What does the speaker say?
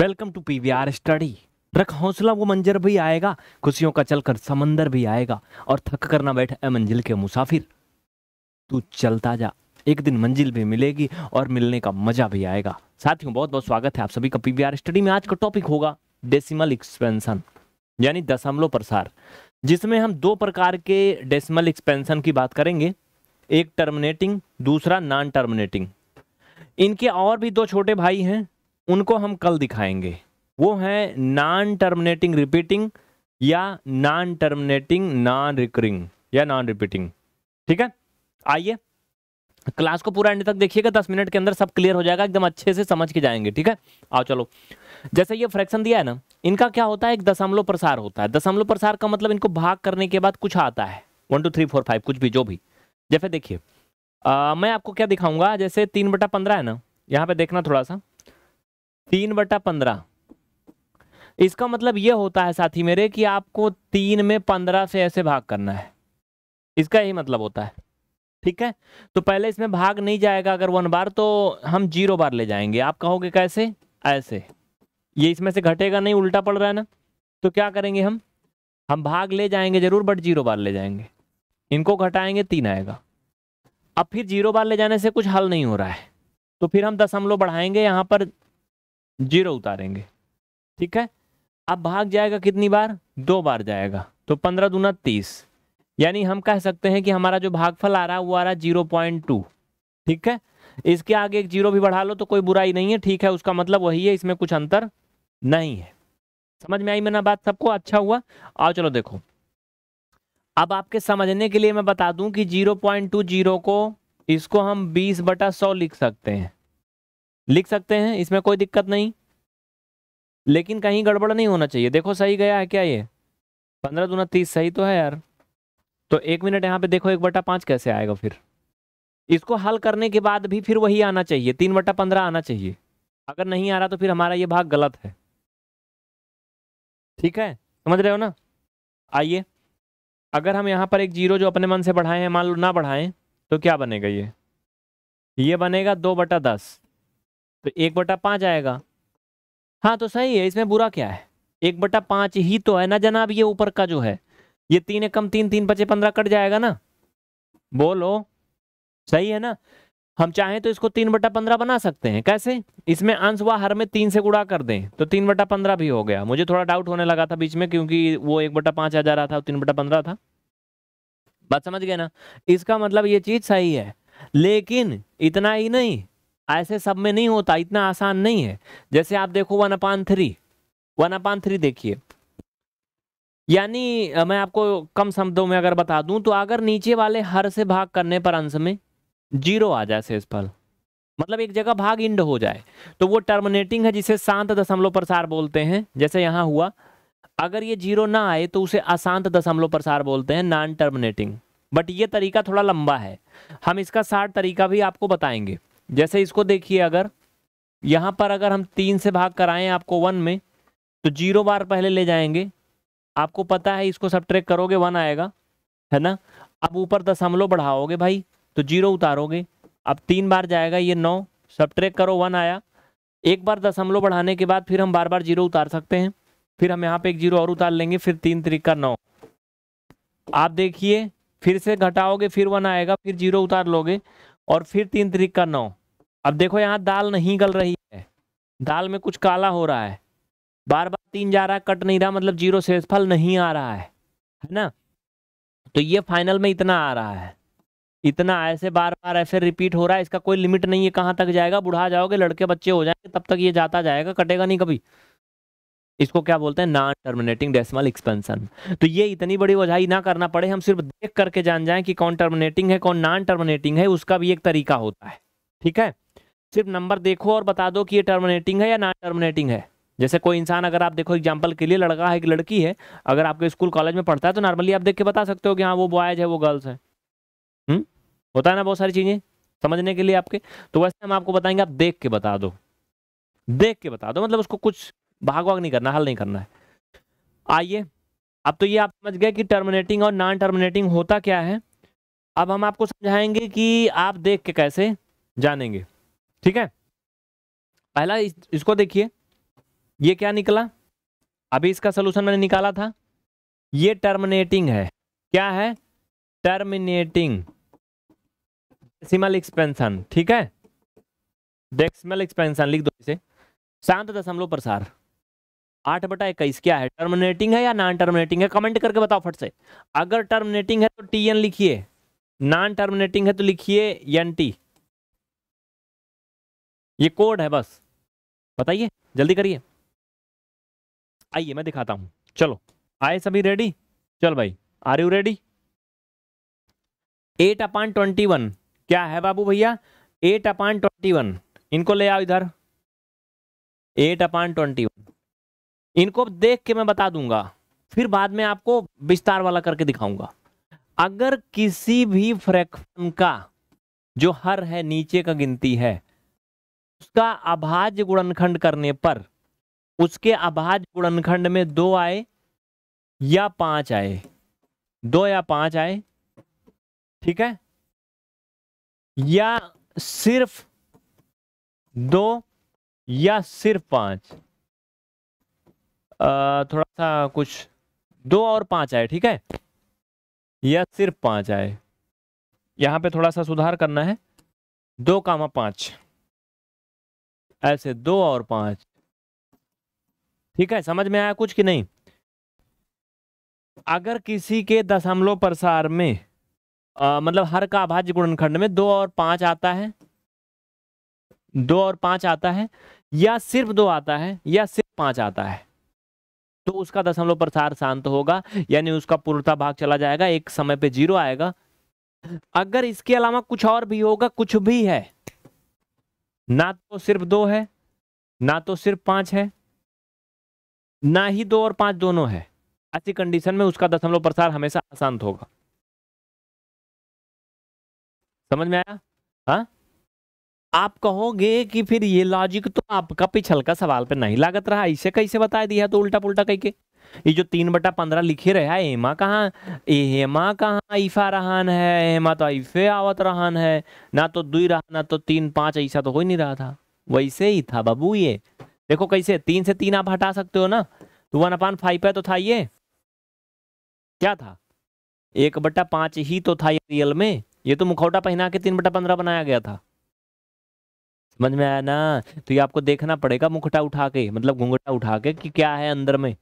Welcome to are study रख हौसला वो मंजर भी आएगा खुशियों का चलकर समंदर भी आएगा और थक कर ना बैठ मंजिल के मुसाफिर तू चलता जा एक दिन मंजिल भी मिलेगी और मिलने का मजा भी आएगा साथियों बहुत बहुत स्वागत है आप सभी का पीवीआर स्टडी में आज का टॉपिक होगा डेसिमल एक्सपेंशन यानी दशमलव प्रसार जिसमें हम दो प्रकार के डेसिमल एक्सपेंशन की बात करेंगे एक टर्मिनेटिंग दूसरा नॉन टर्मिनेटिंग इनके और भी दो छोटे भाई हैं उनको हम कल दिखाएंगे वो हैं नॉन टर्मिनेटिंग रिपीटिंग या नॉन टर्मिनेटिंग नॉन रिकरिंग या नॉन रिपीटिंग ठीक है आइए क्लास को पूरा एंड तक देखिएगा दस मिनट के अंदर सब क्लियर हो जाएगा एकदम अच्छे से समझ के जाएंगे ठीक है आओ चलो जैसे ये फ्रैक्शन दिया है ना इनका क्या होता है एक दशमलव प्रसार होता है दशमलव प्रसार का मतलब इनको भाग करने के बाद कुछ आता है one two three four five कुछ भी जो भी जैसे देखिए मैं आपको क्या दिखाऊंगा जैसे तीन बटा पंद्रह है ना यहाँ पे देखना थोड़ा सा तीन बटा पंद्रह इसका मतलब यह होता है साथी मेरे कि आपको तीन में पंद्रह से ऐसे भाग करना है इसका यही मतलब होता है ठीक है तो पहले इसमें भाग नहीं जाएगा अगर वन बार तो हम जीरो बार ले जाएंगे आप कहोगे कैसे ऐसे ये इसमें से घटेगा नहीं उल्टा पड़ रहा है ना तो क्या करेंगे हम हम भाग ले जाएंगे जरूर बट जीरो बार ले जाएंगे इनको घटाएंगे तीन आएगा अब फिर जीरो बार ले जाने से कुछ हल नहीं हो रहा है तो फिर हम दशमलव बढ़ाएंगे यहाँ पर जीरो उतारेंगे ठीक है अब भाग जाएगा कितनी बार दो बार जाएगा तो पंद्रह दूना तीस यानी हम कह सकते हैं कि हमारा जो भागफल आ रहा है वो आ रहा है जीरो पॉइंट टू ठीक है इसके आगे एक जीरो भी बढ़ा लो तो कोई बुराई नहीं है ठीक है उसका मतलब वही है इसमें कुछ अंतर नहीं है समझ में आई मैंने बात सबको अच्छा हुआ आओ चलो देखो अब आपके समझने के लिए मैं बता दूं कि जीरो पॉइंट टू जीरो को इसको हम बीस बटा सौ लिख सकते हैं लिख सकते हैं इसमें कोई दिक्कत नहीं लेकिन कहीं गड़बड़ नहीं होना चाहिए देखो सही गया है क्या ये पंद्रह दूना तीस सही तो है यार तो एक मिनट यहाँ पे देखो एक बटा पाँच कैसे आएगा फिर इसको हल करने के बाद भी फिर वही आना चाहिए तीन बटा पंद्रह आना चाहिए अगर नहीं आ रहा तो फिर हमारा ये भाग गलत है ठीक है समझ रहे हो ना आइए अगर हम यहाँ पर एक जीरो जो अपने मन से बढ़ाएं हैं मान लो ना बढ़ाएं तो क्या बनेगा ये ये बनेगा दो बटा दस तो एक बटा पाँच आएगा हाँ तो सही है इसमें बुरा क्या है एक बटा पाँच ही तो है ना जनाब ये ऊपर का जो है ये तीन कम तीन तीन पचे पंद्रह कट जाएगा ना बोलो सही है ना हम चाहें तो इसको तीन बटा पंद्रह बना सकते हैं कैसे इसमें अंश व हर में तीन से गुड़ा कर दें तो तीन बटा पंद्रह भी हो गया मुझे थोड़ा डाउट होने लगा था बीच में क्योंकि वो एक बटा पाँच आ जा रहा था तीन बटा पंद्रह था बात समझ गए ना इसका मतलब ये चीज़ सही है लेकिन इतना ही नहीं ऐसे सब में नहीं होता इतना आसान नहीं है जैसे आप देखो one upon three one upon three देखिए यानी मैं आपको कम शब्दों में अगर बता दूं तो अगर नीचे वाले हर से भाग करने पर अंश में जीरो आ जाए फल मतलब एक जगह भाग इंड हो जाए तो वो टर्मिनेटिंग है जिसे शांत दशमलव प्रसार बोलते हैं जैसे यहाँ हुआ अगर ये जीरो ना आए तो उसे अशांत दशमलव प्रसार बोलते हैं नॉन टर्मिनेटिंग बट ये तरीका थोड़ा लंबा है हम इसका साठ तरीका भी आपको बताएंगे जैसे इसको देखिए अगर यहाँ पर अगर हम तीन से भाग कराएं आपको वन में तो जीरो बार पहले ले जाएंगे आपको पता है इसको सब ट्रेक करोगे वन आएगा है ना अब ऊपर दशमलव बढ़ाओगे भाई तो जीरो उतारोगे अब तीन बार जाएगा ये नौ सब ट्रैक करो वन आया एक बार दशमलव बढ़ाने के बाद फिर हम बार बार जीरो उतार सकते हैं फिर हम यहाँ पे एक जीरो और उतार लेंगे फिर तीन तरीका नौ आप देखिए फिर से घटाओगे फिर वन आएगा फिर जीरो उतार लोगे और फिर तीन तरीका नौ अब देखो यहाँ दाल नहीं गल रही है दाल में कुछ काला हो रहा है बार बार तीन जा रहा है कट नहीं रहा मतलब जीरो शेषफल नहीं आ रहा है है ना तो ये फाइनल में इतना आ रहा है इतना ऐसे बार बार ऐसे रिपीट हो रहा है इसका कोई लिमिट नहीं है कहाँ तक जाएगा बुढ़ा जाओगे लड़के बच्चे हो जाएंगे तब तक ये जाता जाएगा कटेगा नहीं कभी इसको क्या बोलते हैं नॉन टर्मिनेटिंग डेसिमल एक्सपेंशन तो ये इतनी बड़ी वजह ना करना पड़े हम सिर्फ देख करके जान जाएं कि कौन टर्मिनेटिंग है कौन नॉन टर्मिनेटिंग है उसका भी एक तरीका होता है ठीक है सिर्फ नंबर देखो और बता दो कि ये टर्मिनेटिंग है या नॉन टर्मिनेटिंग है जैसे कोई इंसान अगर आप देखो एग्जाम्पल के लिए लड़का है कि लड़की है अगर आपके स्कूल कॉलेज में पढ़ता है तो नॉर्मली आप देख के बता सकते हो कि हाँ वो बॉयज है वो गर्ल्स है हुँ? होता है ना बहुत सारी चीज़ें समझने के लिए आपके तो वैसे हम आपको बताएंगे आप देख के बता दो देख के बता दो मतलब उसको कुछ भाग वाग नहीं करना हल नहीं करना है आइए अब तो ये आप समझ गए कि टर्मिनेटिंग और नॉन टर्मिनेटिंग होता क्या है अब हम आपको समझाएंगे कि आप देख के कैसे जानेंगे ठीक है पहला इस, इसको देखिए ये क्या निकला अभी इसका सोल्यूशन मैंने निकाला था ये टर्मिनेटिंग है क्या है टर्मिनेटिंग डेसिमल एक्सपेंशन ठीक है डेक्सिमल एक्सपेंशन लिख दो इसे शांत दशमलव प्रसार आठ बटा इक्कीस क्या है टर्मिनेटिंग है या नॉन टर्मिनेटिंग है कमेंट करके बताओ फट से अगर टर्मिनेटिंग है तो टी एन लिखिए नॉन टर्मिनेटिंग है तो लिखिए एन टी ये कोड है बस बताइए जल्दी करिए आइए मैं दिखाता हूं चलो आए सभी रेडी चल भाई are you ready eight upon twenty one क्या है बाबू भैया एट अपॉन ट्वेंटी वन इनको ले आओ इधर एट अपॉन ट्वेंटी वन इनको देख के मैं बता दूंगा फिर बाद में आपको विस्तार वाला करके दिखाऊंगा अगर किसी भी फ्रैक्शन का जो हर है नीचे का गिनती है उसका अभाज्य गुणनखंड करने पर उसके अभाज्य गुणनखंड में दो आए या पांच आए दो या पांच आए ठीक है या सिर्फ दो या सिर्फ पांच आ, थोड़ा सा कुछ दो और पांच आए ठीक है या सिर्फ पांच आए यहां पे थोड़ा सा सुधार करना है दो कामा पांच ऐसे दो और पांच ठीक है समझ में आया कुछ कि नहीं अगर किसी के दशमलव प्रसार में आ, मतलब हर का अभाज्य गुणनखंड में दो और पांच आता है दो और पांच आता है या सिर्फ दो आता है या सिर्फ पांच आता है तो उसका दशमलव प्रसार शांत होगा यानी उसका पूर्णता भाग चला जाएगा एक समय पे जीरो आएगा अगर इसके अलावा कुछ और भी होगा कुछ भी है ना तो सिर्फ दो है ना तो सिर्फ पांच है ना ही दो और पांच दोनों है ऐसी कंडीशन में उसका दशमलव प्रसार हमेशा आसान होगा समझ में आया हा? आप कहोगे कि फिर ये लॉजिक तो आपका पिछल का सवाल पे नहीं लागत रहा इसे कैसे बता दिया तो उल्टा पुल्टा कह के ये जो तीन बटा पंद्रह लिखे रहा है हाँ, हेमा कहाँ हेमा कहाँ ईफा रहा है हेमा तो ईफे आवत रहान है ना तो दुई रहा ना तो तीन पाँच ऐसा तो हो ही नहीं रहा था वैसे ही था बाबू ये देखो कैसे तीन से तीन आप हटा सकते हो ना तो वन अपान फाइव है तो था ये क्या था एक बट्टा पाँच ही तो था ये रियल में ये तो मुखौटा पहना के तीन बट्टा पंद्रह बनाया गया था समझ में आया ना तो ये आपको देखना पड़ेगा मुखटा उठा के मतलब घूंघटा उठा के कि क्या है अंदर में